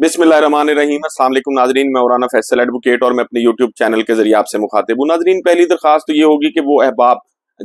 बिस्मिल्लाम असलम नाजरीन मैं औराना फैसल एडवोकेट और मैं अपने यूट्यूब चैनल के जरिए आपसे मुखातिब हूँ नाजरीन पहली दरख्वास्त तो ये होगी कि वो अहबाब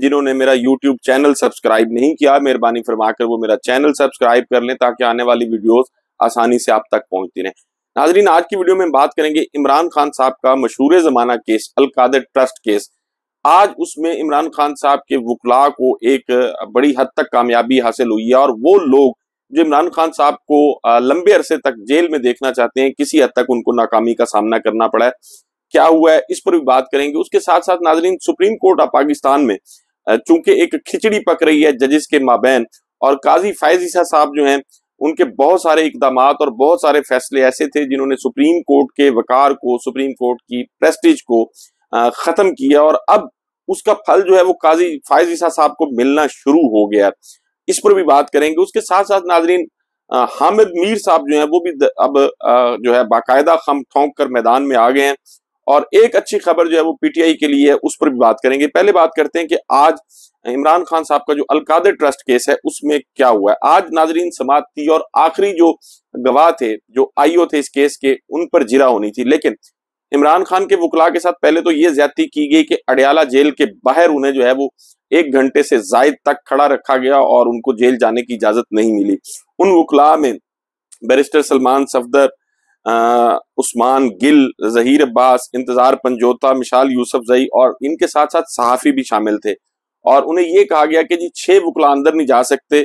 जिन्होंने मेरा यूट्यूब चैनल सब्सक्राइब नहीं किया मेहरबानी फरमाकर वो मेरा चैनल सब्सक्राइब कर लें ताकि आने वाली वीडियोज आसानी से आप तक पहुंचती रहें नाजरीन आज की वीडियो में बात करेंगे इमरान खान साहब का मशहूर ज़माना केस अलकाद ट्रस्ट केस आज उसमें इमरान खान साहब के वकला को एक बड़ी हद तक कामयाबी हासिल हुई है और वो लोग जो इमरान खान साहब को लंबे अरसे तक जेल में देखना चाहते हैं किसी हद तक उनको नाकामी का सामना करना पड़ा है क्या हुआ है इस पर भी बात करेंगे उसके साथ साथ नाजरीन सुप्रीम कोर्ट ऑफ पाकिस्तान में चूंकि एक खिचड़ी पक रही है जजेस के माबेन और काजी फायज ईसा साहब जो हैं उनके बहुत सारे इकदाम और बहुत सारे फैसले ऐसे थे जिन्होंने सुप्रीम कोर्ट के वकार को सुप्रीम कोर्ट की प्रेस्टिज को ख़त्म किया और अब उसका फल जो है वो काजी फायज ईसा साहब को मिलना शुरू हो गया इस पर भी बात करेंगे उसके साथ साथ नाजरीन हामिद मीर साहब जो है वो भी अब जो है बाकायदा खम ठोंक कर मैदान में आ गए हैं और एक अच्छी खबर जो है वो पीटीआई के लिए है उस पर भी बात करेंगे पहले बात करते हैं कि आज इमरान खान साहब का जो अलकादे ट्रस्ट केस है उसमें क्या हुआ है आज नाजरीन समात थी और आखिरी जो गवाह थे जो आईओ थे इस केस के उन पर जिरा होनी थी लेकिन इमरान खान के वकला के साथ पहले तो ये ज्यादा की गई कि अडयाला जेल के बाहर उन्हें जो है वो एक घंटे से जायद तक खड़ा रखा गया और उनको जेल जाने की इजाजत नहीं मिली उन वकला में बैरिस्टर सलमान सफदर आ, उस्मान गिल जहीर अब्बास इंतजार पंजोता मिशाल यूसफ जई और इनके साथ साथ सहाफ़ी भी शामिल थे और उन्हें यह कहा गया कि जी छह वकला अंदर नहीं जा सकते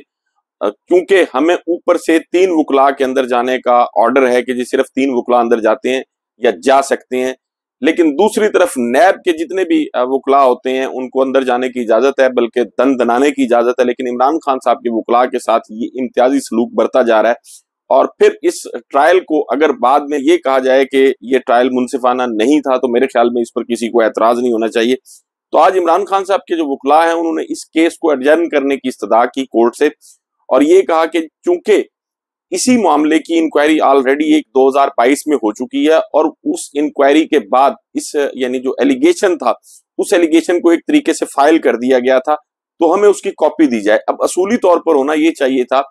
क्योंकि हमें ऊपर से तीन वकला के अंदर जाने का ऑर्डर है कि जी सिर्फ तीन वकला अंदर जाते हैं या जा सकते हैं लेकिन दूसरी तरफ नैब के जितने भी वकला होते हैं उनको अंदर जाने की इजाजत है बल्कि दन दनाने की इजाजत है लेकिन इमरान खान साहब के वकला के साथ ये इम्तियाजी सलूक बरता जा रहा है और फिर इस ट्रायल को अगर बाद में ये कहा जाए कि ये ट्रायल मुनसिफाना नहीं था तो मेरे ख्याल में इस पर किसी को एतराज नहीं होना चाहिए तो आज इमरान खान साहब के जो वकला है उन्होंने इस केस को एडजर्न करने की इस्तः की कोर्ट से और ये कहा कि चूंकि इसी मामले की इंक्वायरी ऑलरेडी एक 2022 में हो चुकी है और उस इंक्वायरी के बाद इस यानी जो एलिगेशन था उस एलिगेशन को एक तरीके से फाइल कर दिया गया था तो हमें उसकी कॉपी दी जाए अब असूली तौर पर होना यह चाहिए था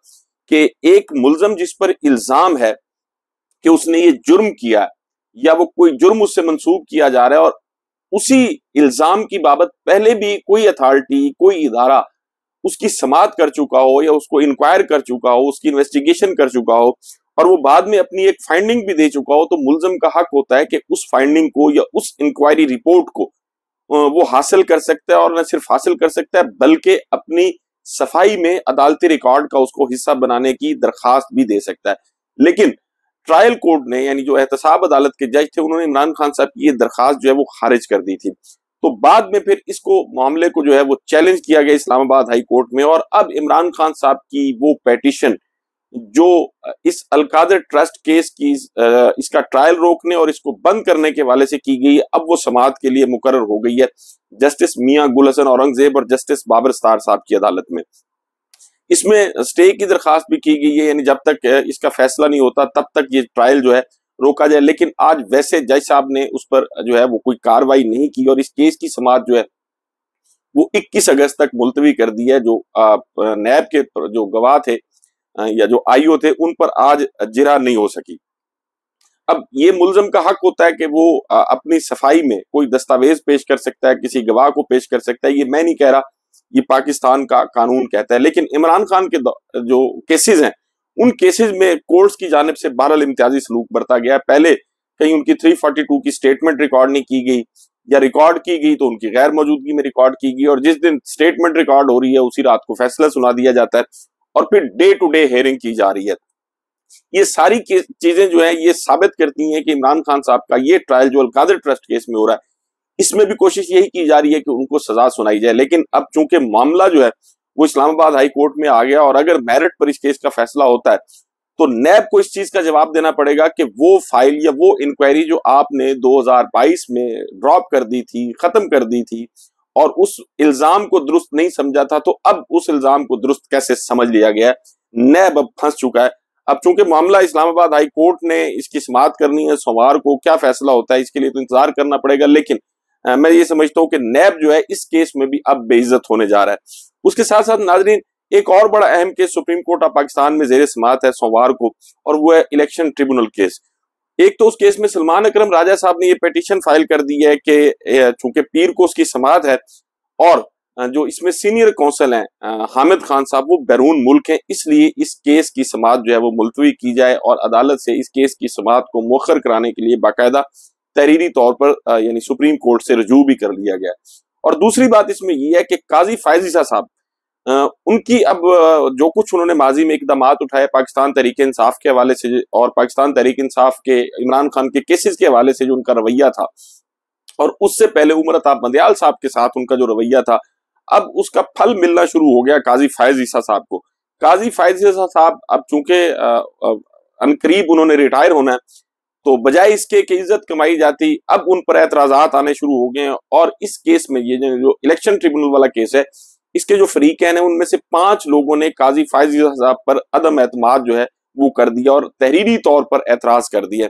कि एक मुलजम जिस पर इल्जाम है कि उसने ये जुर्म किया या वो कोई जुर्म उससे मंसूब किया जा रहा है और उसी इल्जाम की बाबत पहले भी कोई अथॉरिटी कोई इदारा उसकी समाप्त कर चुका हो या उसको इंक्वायर कर चुका हो उसकी इन्वेस्टिगेशन कर चुका हो और वो बाद में अपनी एक फाइंडिंग भी दे चुका हो तो मुलजम का हक होता है कि उस फाइंडिंग को या उस इंक्वायरी रिपोर्ट को वो हासिल कर सकता है और न सिर्फ हासिल कर सकता है बल्कि अपनी सफाई में अदालती रिकॉर्ड का उसको हिस्सा बनाने की दरखास्त भी दे सकता है लेकिन ट्रायल कोर्ट ने यानी जो एहतसाब अदालत के जज थे उन्होंने इमरान खान साहब की ये दरखास्त जो है वो खारिज कर दी थी तो बाद में फिर इसको मामले को जो है वो चैलेंज किया गया इस्लामाबाद हाई कोर्ट में और अब इमरान खान साहब की वो पेटिशन जो इस अलकादर ट्रस्ट केस की इसका ट्रायल रोकने और इसको बंद करने के वाले से की गई अब वो समाज के लिए मुकर हो गई है जस्टिस मियां गुल हसन औरंगजेब और जस्टिस बाबर स्तार साहब की अदालत में इसमें स्टे की दरखास्त भी की गई है यानी जब तक इसका फैसला नहीं होता तब तक ये ट्रायल जो है रोका जाए लेकिन आज वैसे जज साहब ने उस पर जो है वो कोई कार्रवाई नहीं की और इस केस की समाज जो है वो 21 अगस्त तक मुलतवी कर दी है जो नैब के जो गवाह थे या जो आईओ थे उन पर आज जिरा नहीं हो सकी अब ये मुलजम का हक होता है कि वो अपनी सफाई में कोई दस्तावेज पेश कर सकता है किसी गवाह को पेश कर सकता है ये मैं नहीं कह रहा ये पाकिस्तान का कानून कहता है लेकिन इमरान खान के जो केसेस हैं उन केसेज में कोर्ट्स की जानब से बहरल इम्तियाजी सलूक बरता गया पहले कहीं उनकी 342 की स्टेटमेंट रिकॉर्ड नहीं की गई या रिकॉर्ड की गई तो उनकी गैर मौजूदगी में रिकॉर्ड की गई और जिस दिन स्टेटमेंट रिकॉर्ड हो रही है उसी रात को फैसला सुना दिया जाता है और फिर डे टू डे हेयरिंग की जा रही है ये सारी चीजें जो है ये साबित करती हैं कि इमरान खान साहब का ये ट्रायल जो अलकादर ट्रस्ट केस में हो रहा है इसमें भी कोशिश यही की जा रही है कि उनको सजा सुनाई जाए लेकिन अब चूंकि मामला जो है वो इस्लामाबाद हाई कोर्ट में आ गया और अगर मेरिट पर इस केस का फैसला होता है तो नैब को इस चीज का जवाब देना पड़ेगा कि वो फाइल या वो इंक्वायरी जो आपने 2022 में ड्रॉप कर दी थी खत्म कर दी थी और उस इल्जाम को दुरुस्त नहीं समझा था तो अब उस इल्जाम को दुरुस्त कैसे समझ लिया गया नैब अब फंस चुका है अब चूंकि मामला इस्लामाबाद हाई कोर्ट ने इसकी समाप्त करनी है सोमवार को क्या फैसला होता है इसके लिए तो इंतजार करना पड़ेगा लेकिन मैं ये समझता हूँ कि नैब जो है इस केस में भी अब बेइज्जत होने जा रहा है उसके साथ साथ नाजरीन एक और बड़ा अहम case supreme court of Pakistan में जेर समात है सोमवार को और वो है इलेक्शन ट्रिब्यूनल केस एक तो उस केस में सलमान अक्रम राजा साहब ने ये पिटिशन फाइल कर दी है कि चूंकि पीर को उसकी समात है और जो इसमें सीनियर काउंसिल हैं हामिद खान साहब वो बैरून मुल्क हैं इसलिए इस केस की समात जो है वो मुलतवी की जाए और अदालत से इस केस की समात को मौखर कराने के लिए बाकायदा तहरीरी तौर पर यानी सुप्रीम कोर्ट से रजू भी कर लिया गया और दूसरी बात इसमें यह है कि काजी फायजीसा साहब उनकी अब जो कुछ उन्होंने माजी में इकदाम उठाए पाकिस्तान तहरीक इंसाफ के हवाले से और पाकिस्तान तहरीक इंसाफ के इमरान खान के केसेस के हवाले से जो उनका रवैया था और उससे पहले उमर अताब मंदयाल साहब के साथ उनका जो रवैया था अब उसका फल मिलना शुरू हो गया काजी फायज ईसा साहब को काजी फायज ईसा साहब अब चूंकि अनकरीब उन्होंने रिटायर होना है तो बजाय इसके कि इज्जत कमाई जाती अब उन पर एतराजात आने शुरू हो गए हैं और इस केस में ये जो इलेक्शन ट्रिब्यूनल वाला केस है इसके जो फरीक हैं उनमें से पांच लोगों ने काजी फायजी साहब पर अदम एतम जो है वो कर दिया और तहरीरी तौर पर एतराज कर दिया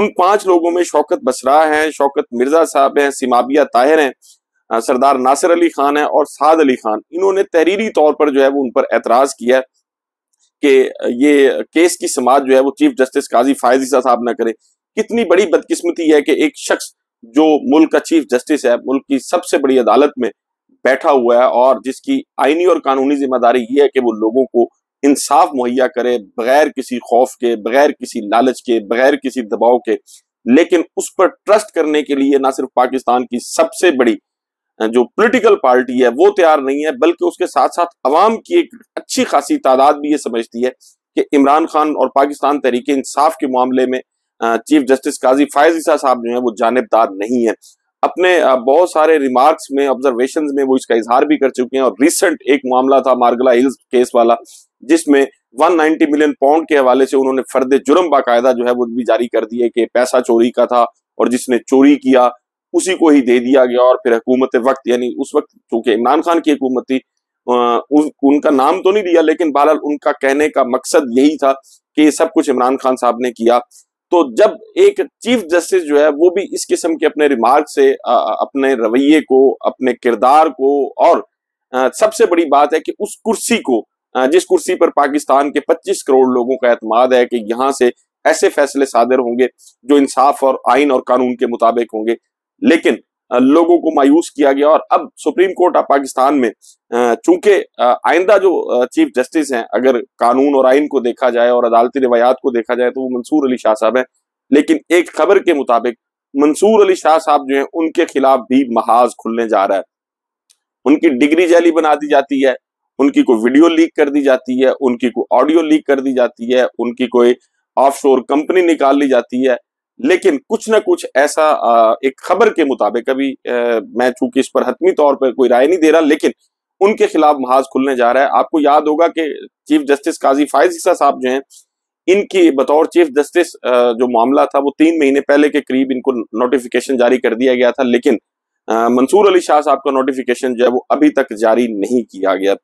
उन पांच लोगों में शौकत बसरा है शौकत मिर्जा साहब हैं सिमाबिया ताहिर हैं सरदार नासिर अली खान है और साद अली खान इन्होंने तहरीरी तौर पर जो है वो उन पर एतराज किया कि ये केस की समाज जो है वो चीफ जस्टिस काजी फायज साहब ना करें कितनी बड़ी बदकिस्मती है कि एक शख्स जो मुल्क का चीफ जस्टिस है मुल्क की सबसे बड़ी अदालत में बैठा हुआ है और जिसकी आईनी और कानूनी जिम्मेदारी ये है कि वो लोगों को इंसाफ मुहैया करे बगैर किसी खौफ के बगैर किसी लालच के बगैर किसी दबाव के लेकिन उस पर ट्रस्ट करने के लिए ना सिर्फ पाकिस्तान की सबसे बड़ी जो पॉलिटिकल पार्टी है वो तैयार नहीं है बल्कि उसके साथ साथ अवाम की एक अच्छी खासी तादाद भी ये समझती है कि इमरान खान और पाकिस्तान तहरीक इंसाफ के मामले में चीफ जस्टिस काजी फायज ईसा साहब जो है वो जानबदार नहीं है अपने बहुत सारे रिमार्क्स में ऑब्जर्वेशन में वो इसका इजहार भी कर चुके हैं और रिसेंट एक मामला था मार्गला हिल्स केस वाला जिसमें 190 मिलियन पाउंड के हवाले से उन्होंने फर्द जुर्म बाकायदा जो है वो भी जारी कर दिए कि पैसा चोरी का था और जिसने चोरी किया उसी को ही दे दिया गया और फिर हुकूमत वक्त यानी उस वक्त चूंकि इमरान खान की हुकूमत थी उन, उनका नाम तो नहीं दिया लेकिन बहरहाल उनका कहने का मकसद यही था कि ये सब कुछ इमरान खान साहब ने किया तो जब एक चीफ जस्टिस जो है वो भी इस किस्म के अपने रिमार्क से आ, अपने रवैये को अपने किरदार को और आ, सबसे बड़ी बात है कि उस कुर्सी को आ, जिस कुर्सी पर पाकिस्तान के 25 करोड़ लोगों का एतमाद है कि यहाँ से ऐसे फैसले सादर होंगे जो इंसाफ और आइन और कानून के मुताबिक होंगे लेकिन लोगों को मायूस किया गया और अब सुप्रीम कोर्ट ऑफ पाकिस्तान में चूंकि आइंदा जो चीफ जस्टिस हैं अगर कानून और आइन को देखा जाए और अदालती रवायात को देखा जाए तो वो मंसूर अली शाह साहब हैं लेकिन एक खबर के मुताबिक मंसूर अली शाह साहब जो है उनके खिलाफ भी महाज खुलने जा रहा है उनकी डिग्री जैली बना दी जाती है उनकी कोई वीडियो लीक कर दी जाती है उनकी कोई ऑडियो लीक कर दी जाती है उनकी कोई ऑफ कंपनी निकाल ली जाती है लेकिन कुछ ना कुछ ऐसा एक खबर के मुताबिक अभी मैं चूंकि इस पर हतमी तौर पर कोई राय नहीं दे रहा लेकिन उनके खिलाफ महाज खुलने जा रहा है आपको याद होगा कि चीफ जस्टिस काजी फायज ईसा साहब जो हैं इनकी बतौर चीफ जस्टिस जो मामला था वो तीन महीने पहले के करीब इनको नोटिफिकेशन जारी कर दिया गया था लेकिन मंसूर अली शाह साहब का नोटिफिकेशन जो है वो अभी तक जारी नहीं किया गया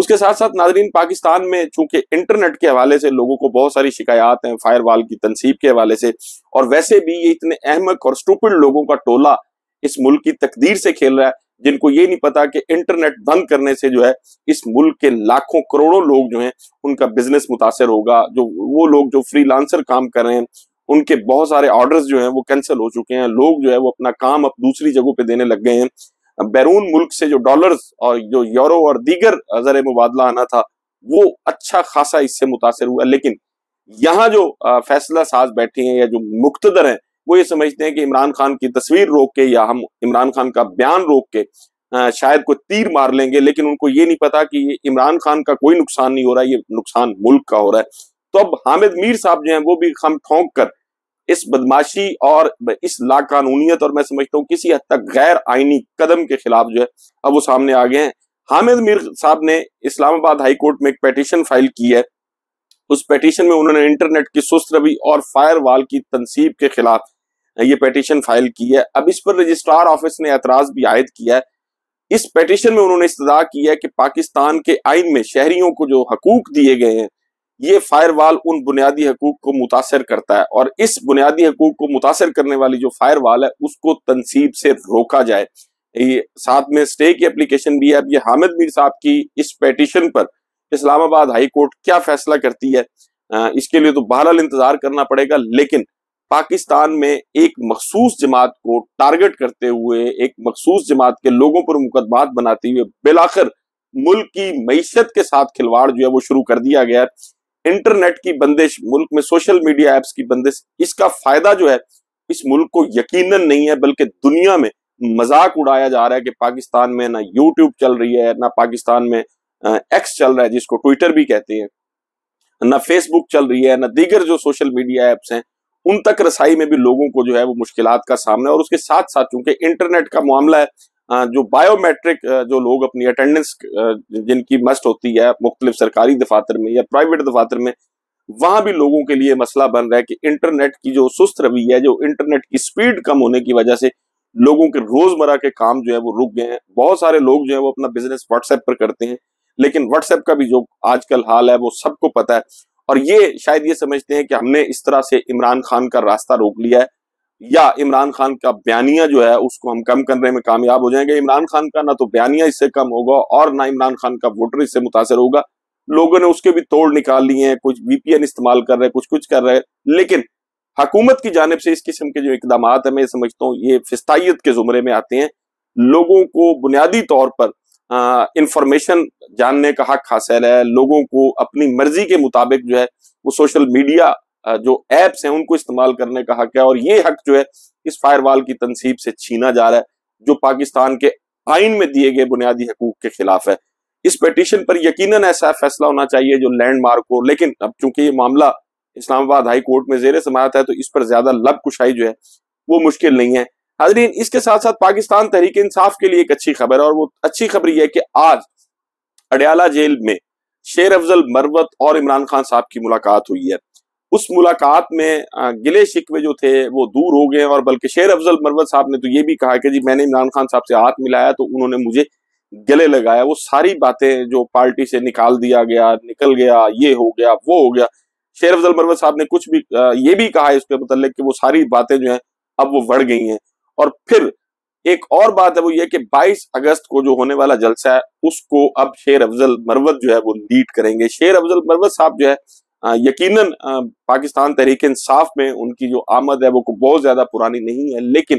उसके साथ साथ नादरीन पाकिस्तान में चूंकि इंटरनेट के हवाले से लोगों को बहुत सारी शिकायत हैं वाल की तनसीब के हवाले से और वैसे भी ये इतने अहमक और स्टूपिड लोगों का टोला इस मुल्क की तकदीर से खेल रहा है जिनको ये नहीं पता कि इंटरनेट बंद करने से जो है इस मुल्क के लाखों करोड़ों लोग जो हैं उनका बिजनेस मुतासर होगा जो वो लोग जो फ्रीलांसर काम कर रहे हैं उनके बहुत सारे ऑर्डर्स जो हैं वो कैंसिल हो चुके हैं लोग जो है वो अपना काम अब दूसरी जगहों पे देने लग गए हैं बैरून मुल्क से जो डॉलर्स और जो यूरो और दीगर जर मुबादला आना था वो अच्छा खासा इससे मुतासर हुआ लेकिन यहाँ जो फैसला साज बैठे हैं या जो मुख्तर हैं वो ये समझते हैं कि इमरान खान की तस्वीर रोक के या हम इमरान खान का बयान रोक के शायद कोई तीर मार लेंगे लेकिन उनको ये नहीं पता कि इमरान खान का कोई नुकसान नहीं हो रहा ये नुकसान मुल्क का हो रहा है तो अब हामिद मीर साहब जो है वो भी हम ठोंक कर इस बदमाशी और इस लाकानूनीत और मैं समझता हूँ किसी हद तक गैर आइनी कदम के खिलाफ जो है अब वो सामने आ गए हैं हामिद मीर साहब ने इस्लामाबाद हाई कोर्ट में एक पटिशन फाइल की है उस पटिशन में उन्होंने इंटरनेट की सुस्त रवि और वाल की तनसीब के खिलाफ ये पटिशन फाइल की है अब इस पर रजिस्ट्रार ऑफिस ने एतराज भी आयद किया है इस पटिशन में उन्होंने इस्तः की है कि पाकिस्तान के आइन में शहरियों को जो हकूक दिए गए हैं ये वाल उन बुनियादी हकूक को मुतासर करता है और इस बुनियादी हकूक को मुतासर करने वाली जो फायर वाल है उसको तनसीब से रोका जाए ये साथ में स्टे की एप्लीकेशन भी है अब ये हामिद मीर साहब की इस पेटिशन पर इस्लामाबाद हाई कोर्ट क्या फैसला करती है इसके लिए तो बहरहाल इंतजार करना पड़ेगा लेकिन पाकिस्तान में एक मखसूस जमात को टारगेट करते हुए एक मखसूस जमात के लोगों पर मुकदमात बनाते हुए बिलाखिर मुल्क की मीशत के साथ खिलवाड़ जो है वो शुरू कर दिया गया है इंटरनेट की बंदिश मुल्क में सोशल मीडिया एप्स की बंदिश इसका फायदा जो है इस मुल्क को यकीनन नहीं है बल्कि दुनिया में मजाक उड़ाया जा रहा है कि पाकिस्तान में ना यूट्यूब चल रही है ना पाकिस्तान में एक्स चल रहा है जिसको ट्विटर भी कहते हैं ना फेसबुक चल रही है ना दीगर जो सोशल मीडिया एप्स हैं उन तक रसाई में भी लोगों को जो है वो मुश्किल का सामना है और उसके साथ साथ चूंकि इंटरनेट का मामला है जो बायोमेट्रिक जो लोग अपनी अटेंडेंस जिनकी मस्ट होती है मुख्तलिफ सरकारी दफातर में या प्राइवेट दफातर में वहां भी लोगों के लिए मसला बन रहा है कि इंटरनेट की जो सुस्त रवि है जो इंटरनेट की स्पीड कम होने की वजह से लोगों के रोजमर्रा के काम जो है वो रुक गए हैं बहुत सारे लोग जो है वो अपना बिजनेस व्हाट्सएप पर करते हैं लेकिन व्हाट्सएप का भी जो आजकल हाल है वो सबको पता है और ये शायद ये समझते हैं कि हमने इस तरह से इमरान खान का रास्ता रोक लिया है या इमरान खान का बयानिया जो है उसको हम कम करने में कामयाब हो जाएंगे इमरान खान का ना तो बयानिया इससे कम होगा और ना इमरान खान का वोटर इससे मुतासर होगा लोगों ने उसके भी तोड़ निकाल लिए हैं कुछ वीपीएन इस्तेमाल कर रहे हैं कुछ कुछ कर रहे हैं लेकिन हकूमत की जानब से इस किस्म के जो इकदाम है मैं समझता हूँ ये फस्ताइत के जुमरे में आते हैं लोगों को बुनियादी तौर पर इंफॉर्मेशन जानने का हक हासिल है लोगों को अपनी मर्जी के मुताबिक जो है वो सोशल मीडिया जो एप्स हैं उनको इस्तेमाल करने का हक है और ये हक जो है इस फायरवाल की तनसीब से छीना जा रहा है जो पाकिस्तान के आइन में दिए गए बुनियादी हकूक के खिलाफ है इस पटिशन पर यकीनन ऐसा फैसला होना चाहिए जो लैंडमार्क हो लेकिन अब चूंकि ये मामला इस्लामाबाद हाई कोर्ट में जेर समात है तो इस पर ज्यादा लब कुशाई जो है वो मुश्किल नहीं है हाजरीन इसके साथ साथ पाकिस्तान तहरीक इंसाफ के लिए एक अच्छी खबर है और वो अच्छी खबर यह है कि आज अडयाला जेल में शेर अफजल मरवत और इमरान खान साहब की मुलाकात हुई है उस मुलाकात में गिले शिकवे जो थे वो दूर हो गए और बल्कि शेर अफजल मरवत साहब ने तो ये भी कहा कि जी मैंने इमरान खान साहब से हाथ मिलाया तो उन्होंने मुझे गले लगाया वो सारी बातें जो पार्टी से निकाल दिया गया निकल गया ये हो गया वो हो गया शेर अफजल मरवत साहब ने कुछ भी ये भी कहा इसके मतलब कि वो सारी बातें जो है अब वो बढ़ गई हैं और फिर एक और बात है वो ये कि 22 अगस्त को जो होने वाला जलसा है उसको अब शेर अफजल मरवत जो है वो लीड करेंगे शेर अफजल मरवत साहब जो है यकीनन पाकिस्तान तहरीक इंसाफ में उनकी जो आमद है वो बहुत ज्यादा पुरानी नहीं है लेकिन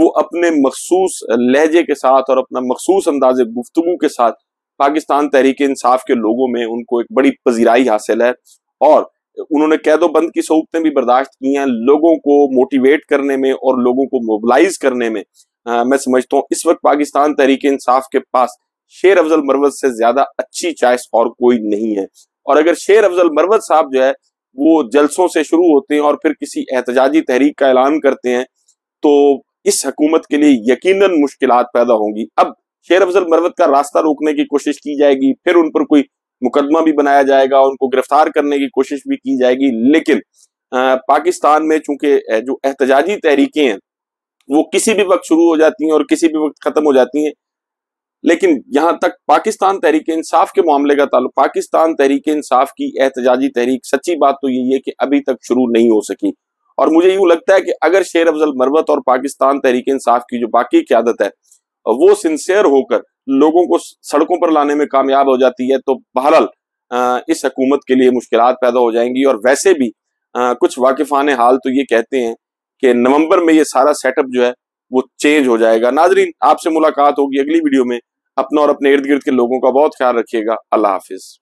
वो अपने मखसूस लहजे के साथ और अपना मखसूस अंदाज गुफ्तु के साथ पाकिस्तान तहरीक इंसाफ के लोगों में उनको एक बड़ी पजीराई हासिल है और उन्होंने कैदोबंद की सहूलतें भी बर्दाश्त की हैं लोगों को मोटिवेट करने में और लोगों को मोबलाइज करने में आ, मैं समझता हूँ इस वक्त पाकिस्तान तहरीक इंसाफ के पास शेर अफजल मरवत से ज्यादा अच्छी चॉइस और कोई नहीं है और अगर शेर अफजल मरवत साहब जो है वो जलसों से शुरू होते हैं और फिर किसी एहतजाजी तहरीक का ऐलान करते हैं तो इस हकूमत के लिए यकीन मुश्किल पैदा होंगी अब शेर अफजल मरवत का रास्ता रोकने की कोशिश की जाएगी फिर उन पर कोई मुकदमा भी बनाया जाएगा उनको गिरफ्तार करने की कोशिश भी की जाएगी लेकिन आ, पाकिस्तान में चूंकि जो एहतजाजी तहरीकें हैं वो किसी भी वक्त शुरू हो जाती हैं और किसी भी वक्त खत्म हो जाती हैं लेकिन यहां तक पाकिस्तान तहरीक इंसाफ के मामले का ताल्लुक पाकिस्तान तहरीक इंसाफ की एहतजाजी तहरीक सच्ची बात तो यही है कि अभी तक शुरू नहीं हो सकी और मुझे यूं लगता है कि अगर शेर अफजल मरवत और पाकिस्तान तहरीक इंसाफ की जो बाकी क्यादत है वो सिंसियर होकर लोगों को सड़कों पर लाने में कामयाब हो जाती है तो बहरहाल इस हकूमत के लिए मुश्किल पैदा हो जाएंगी और वैसे भी आ, कुछ वाकिफान हाल तो ये कहते हैं कि नवंबर में ये सारा सेटअप जो है वो चेंज हो जाएगा नाजरीन आपसे मुलाकात होगी अगली वीडियो में अपना और अपने इर्द गिर्द के लोगों का बहुत ख्याल रखिएगा अल्लाह हाफिज़